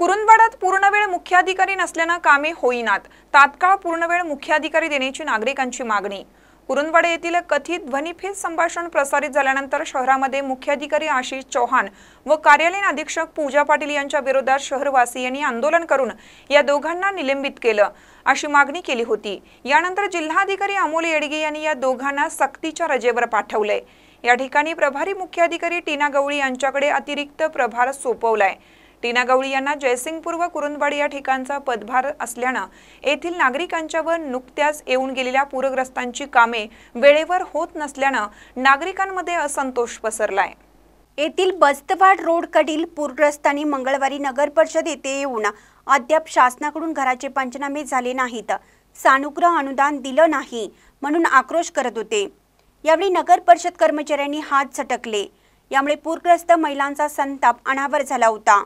कुरुंदवाडात पूर्णवेळ मुख्याधिकारी नसल्यानं कामे होईनात तात्काळ पूर्णवेळ मुख्याधिकारी देण्याची नागरिकांची मागणी कुरुंदवाडे येथील कथित ध्वनिफेत संभाषण प्रसारित झाल्यानंतर शहरामध्ये मुख्याधिकारी आशिष चौहान व कार्यालयीन अधीक्षक पूजा पाटील यांच्या विरोधात शहरवासियांनी आंदोलन करून या दोघांना निलंबित केलं अशी मागणी केली होती यानंतर जिल्हाधिकारी अमोल येडगे यांनी या दोघांना सक्तीच्या रजेवर पाठवलंय या ठिकाणी प्रभारी मुख्याधिकारी टीना गवळी यांच्याकडे अतिरिक्त प्रभार सोपवलाय टीना गवळी यांना जयसिंगपूर व कुरुंदवाडी या ठिकाणचा पदभार असल्यानं येथील नागरिकांच्यावर नुकत्याच येऊन गेलेल्या पूरग्रस्तांची कामे वेळेवर होत नसल्यानं नागरिकांमध्ये असंतोष पसरलाय येथील बस्तवाड रोडकडील पूरग्रस्तांनी मंगळवारी नगर परिषद येथे येऊन अद्याप शासनाकडून घराचे पंचनामे झाले नाहीत सानुग्रह अनुदान दिलं नाही म्हणून आक्रोश करत होते यावेळी नगर परिषद कर्मचाऱ्यांनी हात झटकले यामुळे पूरग्रस्त महिलांचा संताप अनावर झाला होता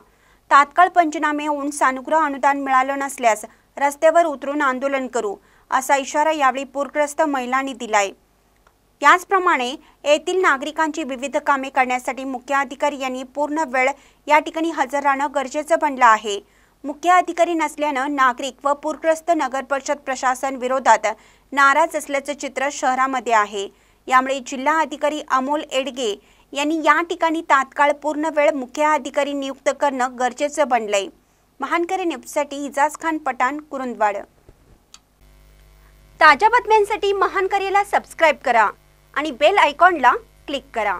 तात्काळ पंचनामे होऊन सानुग्रह अनुदान मिळालं नसल्यास रस्त्यावर उतरून आंदोलन करू असा इशारा यावेळी पूरग्रस्त महिलांनी दिलाय याचप्रमाणे येथील नागरिकांची विविध कामे करण्यासाठी मुख्य अधिकारी यांनी पूर्ण वेळ या ठिकाणी हजर राहणं गरजेचं बनलं आहे मुख्य अधिकारी नसल्यानं नागरिक व पूरग्रस्त नगर परिषद प्रशासन विरोधात नाराज असल्याचं चित्र शहरामध्ये आहे यामुळे जिल्हा अधिकारी अमोल एडगे यांनी या ठिकाणी तात्काळ पूर्ण वेळ मुख्य अधिकारी नियुक्त करणं गरजेचं बनलंय महानकरे न्यूजसाठी हिजाज खान पठाण कुरुंदवाड ताज्या बातम्यांसाठी महानकरेला सबस्क्राईब करा आणि बेल आयकॉनला क्लिक करा